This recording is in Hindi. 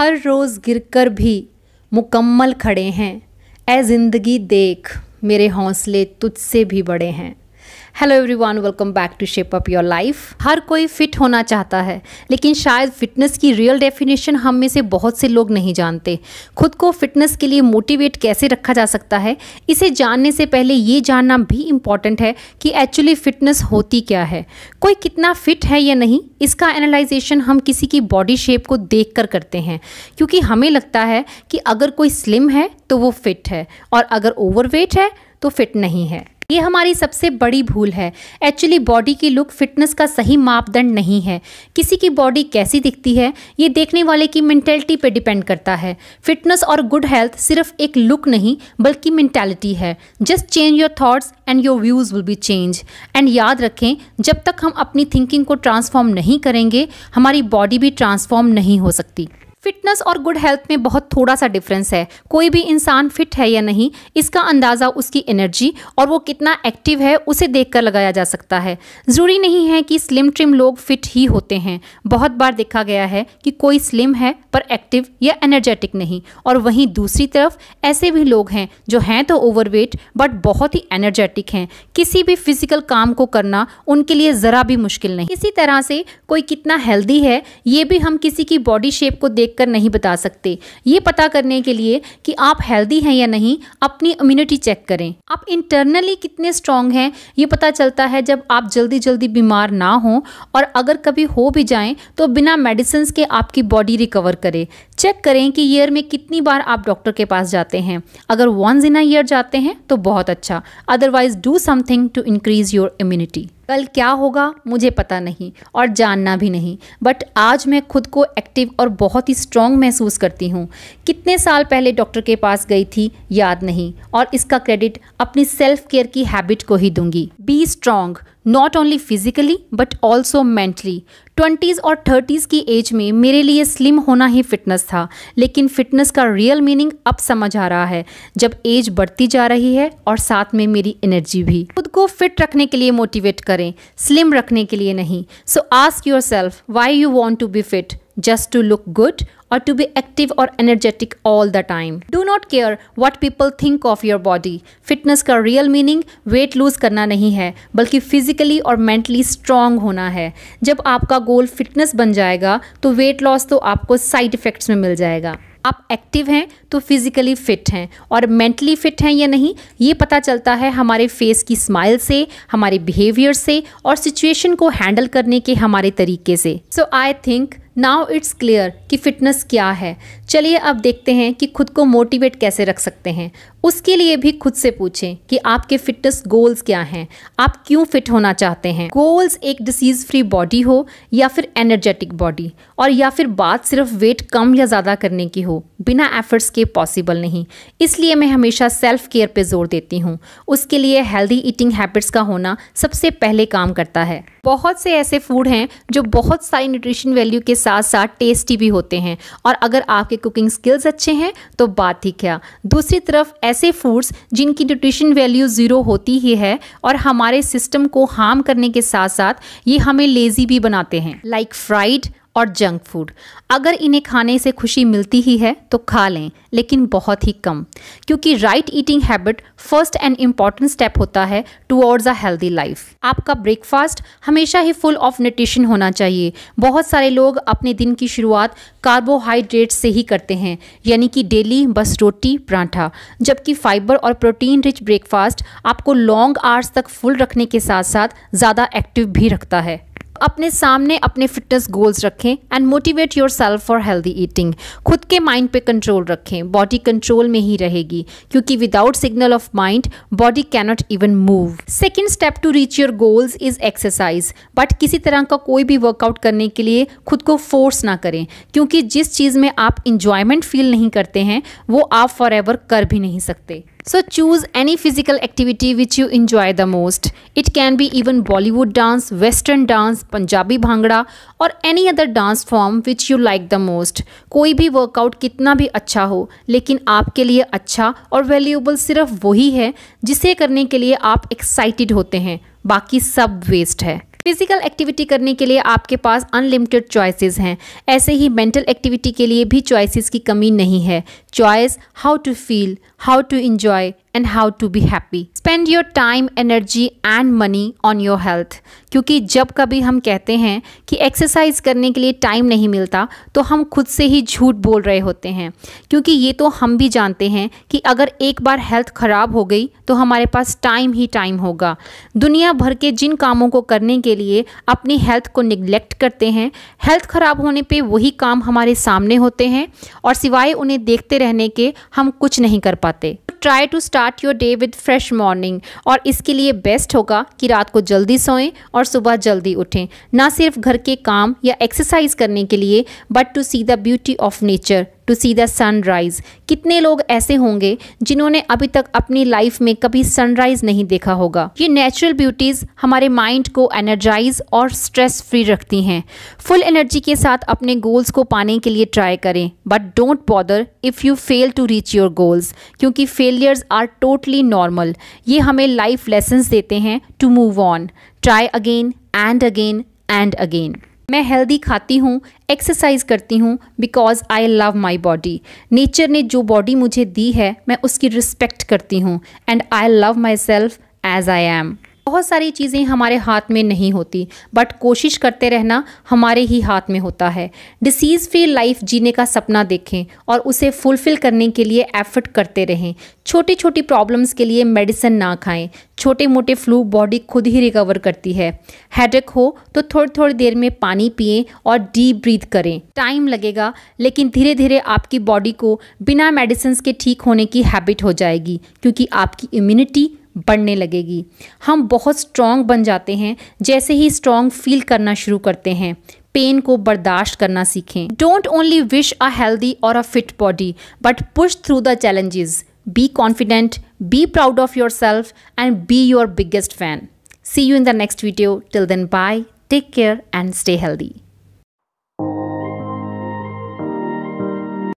हर रोज़ गिरकर भी मुकम्मल खड़े हैं ए ज़िंदगी देख मेरे हौसले तुझसे भी बड़े हैं hello everyone welcome back to shape up your life हर कोई फिट होना चाहता है लेकिन शायद फिटनेस की रियल डेफिनेशन हम में से बहुत से लोग नहीं जानते खुद को फिटनेस के लिए मोटिवेट कैसे रखा जा सकता है इसे जानने से पहले ये जानना भी इम्पॉर्टेंट है कि एक्चुअली फिटनेस होती क्या है कोई कितना फिट है या नहीं इसका एनालाइजेशन हम किसी की बॉडी शेप को देख कर करते हैं क्योंकि हमें लगता है कि अगर कोई स्लिम है तो वो फिट है और अगर ओवरवेट है तो फिट नहीं है ये हमारी सबसे बड़ी भूल है एक्चुअली बॉडी की लुक फिटनेस का सही मापदंड नहीं है किसी की बॉडी कैसी दिखती है ये देखने वाले की मैंटेलिटी पे डिपेंड करता है फिटनेस और गुड हेल्थ सिर्फ एक लुक नहीं बल्कि मैंटेलिटी है just change your thoughts and your views will be change and याद रखें जब तक हम अपनी थिंकिंग को ट्रांसफॉर्म नहीं करेंगे हमारी बॉडी भी ट्रांसफॉर्म नहीं हो सकती फिटनेस और गुड हेल्थ में बहुत थोड़ा सा डिफरेंस है कोई भी इंसान फिट है या नहीं इसका अंदाज़ा उसकी एनर्जी और वो कितना एक्टिव है उसे देखकर लगाया जा सकता है ज़रूरी नहीं है कि स्लिम ट्रिम लोग फिट ही होते हैं बहुत बार देखा गया है कि कोई स्लिम है पर एक्टिव या एनर्जेटिक नहीं और वहीं दूसरी तरफ ऐसे भी लोग हैं जो हैं तो ओवरवेट बट बहुत ही एनर्जेटिक हैं किसी भी फिजिकल काम को करना उनके लिए ज़रा भी मुश्किल नहीं इसी तरह से कोई कितना हेल्दी है ये भी हम किसी की बॉडी शेप को देख देखकर नहीं बता सकते ये पता करने के लिए कि आप हेल्दी हैं या नहीं अपनी इम्यूनिटी चेक करें आप इंटरनली कितने स्ट्रांग हैं ये पता चलता है जब आप जल्दी जल्दी बीमार ना हो और अगर कभी हो भी जाएं तो बिना मेडिसिन के आपकी बॉडी रिकवर करे चेक करें कि ईयर में कितनी बार आप डॉक्टर के पास जाते हैं अगर वंस इन ईयर जाते हैं तो बहुत अच्छा otherwise do something to increase your immunity कल क्या होगा मुझे पता नहीं और जानना भी नहीं बट आज मैं खुद को एक्टिव और बहुत ही स्ट्रॉन्ग महसूस करती हूँ कितने साल पहले डॉक्टर के पास गई थी याद नहीं और इसका क्रेडिट अपनी सेल्फ केयर की हैबिट को ही दूंगी be strong not only physically but also mentally twenties और थर्टीज़ की एज में मेरे लिए स्लिम होना ही फिटनेस था लेकिन फिटनेस का रियल मीनिंग अब समझ आ रहा है जब एज बढ़ती जा रही है और साथ में मेरी एनर्जी भी खुद को फिट रखने के लिए मोटिवेट करें स्लिम रखने के लिए नहीं so ask yourself why you want to be fit just to look good or to be active or energetic all the time. Do not care what people think of your body. Fitness ka real meaning weight lose karna nahi hai balki physically or mentally strong hona hai jab aapka goal fitness ban jayega to weight loss to aapko side effects mein mil jayega आप एक्टिव हैं तो फिज़िकली फ़िट हैं और मेंटली फ़िट हैं या नहीं ये पता चलता है हमारे फेस की स्माइल से हमारे बिहेवियर से और सिचुएशन को हैंडल करने के हमारे तरीके से so I think now it's clear कि फ़िटनेस क्या है चलिए अब देखते हैं कि खुद को मोटिवेट कैसे रख सकते हैं उसके लिए भी खुद से पूछें कि आपके फिटनेस गोल्स क्या हैं आप क्यों फिट होना चाहते हैं गोल्स एक डिसीज़ फ्री बॉडी हो या फिर एनर्जेटिक बॉडी और या फिर बात सिर्फ वेट कम या ज़्यादा करने की हो बिना एफर्ट्स के पॉसिबल नहीं इसलिए मैं हमेशा सेल्फ केयर पर जोर देती हूँ उसके लिए हेल्दी ईटिंग हैबिट्स का होना सबसे पहले काम करता है बहुत से ऐसे फूड हैं जो बहुत सारी न्यूट्रिशन वैल्यू के साथ साथ टेस्टी भी होते हैं और अगर आपके कुकिंग स्किल्स अच्छे हैं तो बात ही क्या दूसरी तरफ ऐसे फूड्स जिनकी न्यूट्रिशन वैल्यू ज़ीरो होती ही है और हमारे सिस्टम को हार्म करने के साथ साथ ये हमें लेज़ी भी बनाते हैं लाइक फ्राइड और जंक फूड अगर इन्हें खाने से खुशी मिलती ही है तो खा लें लेकिन बहुत ही कम क्योंकि right eating habit first and important step होता है टूवर्ड्स अ हेल्दी लाइफ आपका ब्रेकफास्ट हमेशा ही फुल ऑफ न्यूट्रिशन होना चाहिए बहुत सारे लोग अपने दिन की शुरुआत कार्बोहाइड्रेट से ही करते हैं यानी कि डेली बस रोटी परांठा जबकि फाइबर और प्रोटीन रिच ब्रेकफास्ट आपको लॉन्ग आवर्स तक फुल रखने के साथ साथ ज़्यादा एक्टिव भी रखता है अपने सामने अपने फिटनेस गोल्स रखें and motivate yourself for healthy eating खुद के माइंड पे कंट्रोल रखें बॉडी कंट्रोल में ही रहेगी क्योंकि without signal of mind body cannot even move second step to reach your goals is exercise but किसी तरह का कोई भी वर्कआउट करने के लिए खुद को फोर्स ना करें क्योंकि जिस चीज़ में आप इंजॉयमेंट फील नहीं करते हैं वो आप फॉर एवर कर भी नहीं सकते So choose any physical activity which you enjoy the most. It can be even Bollywood dance, Western dance, Punjabi bhangra और any other dance form which you like the most. कोई भी workout कितना भी अच्छा हो लेकिन आपके लिए अच्छा और valuable सिर्फ वही है जिसे करने के लिए आप excited होते हैं बाकी सब वेस्ट है फिजिकल एक्टिविटी करने के लिए आपके पास अनलिमिटेड चॉइसेस हैं ऐसे ही मेंटल एक्टिविटी के लिए भी चॉइसेस की कमी नहीं है choice how to feel how to enjoy and how to be happy spend your time energy and money on your health क्योंकि जब कभी हम कहते हैं कि एक्सरसाइज करने के लिए टाइम नहीं मिलता तो हम खुद से ही झूठ बोल रहे होते हैं क्योंकि ये तो हम भी जानते हैं कि अगर एक बार हेल्थ ख़राब हो गई तो हमारे पास टाइम ही टाइम होगा दुनिया भर के जिन कामों को करने के लिए अपनी हेल्थ को निगलेक्ट करते हैं हेल्थ ख़राब होने पर वही काम हमारे सामने होते हैं और सिवाय उन्हें देखते रहने के हम कुछ नहीं कर पाते try to start your day with fresh morning और इसके लिए बेस्ट होगा कि रात को जल्दी सोएं और सुबह जल्दी उठें ना सिर्फ घर के काम या एक्सरसाइज करने के लिए but to see the beauty of nature to see the sunrise कितने लोग ऐसे होंगे जिन्होंने अभी तक अपनी लाइफ में कभी सनराइज़ नहीं देखा होगा ये नेचुरल ब्यूटीज़ हमारे माइंड को एनर्जाइज और स्ट्रेस फ्री रखती हैं फुल एनर्जी के साथ अपने गोल्स को पाने के लिए ट्राई करें but don't bother if you fail to reach your goals क्योंकि फेलियर्स आर टोटली नॉर्मल ये हमें लाइफ लेसन देते हैं to move on try again and again and again मैं हेल्दी खाती हूँ एक्सरसाइज करती हूँ because I love my body nature ने जो बॉडी मुझे दी है मैं उसकी रिस्पेक्ट करती हूँ and I love myself as I am बहुत सारी चीज़ें हमारे हाथ में नहीं होती बट कोशिश करते रहना हमारे ही हाथ में होता है डिसीज़ फ्री लाइफ जीने का सपना देखें और उसे फुलफ़िल करने के लिए एफर्ट करते रहें छोटी छोटी प्रॉब्लम्स के लिए मेडिसिन ना खाएं छोटे मोटे फ्लू बॉडी खुद ही रिकवर करती है हेडेक हो तो थोड़ी थोड़ी देर में पानी पिए और डीप ब्रीथ करें टाइम लगेगा लेकिन धीरे धीरे आपकी बॉडी को बिना मेडिसिन के ठीक होने की हैबिट हो जाएगी क्योंकि आपकी इम्यूनिटी बढ़ने लगेगी हम बहुत स्ट्रांग बन जाते हैं जैसे ही स्ट्रांग फील करना शुरू करते हैं पेन को बर्दाश्त करना सीखें don't only wish a healthy और a fit body but push through the challenges be confident be proud of yourself and be your biggest fan see you in the next video till then bye take care and stay healthy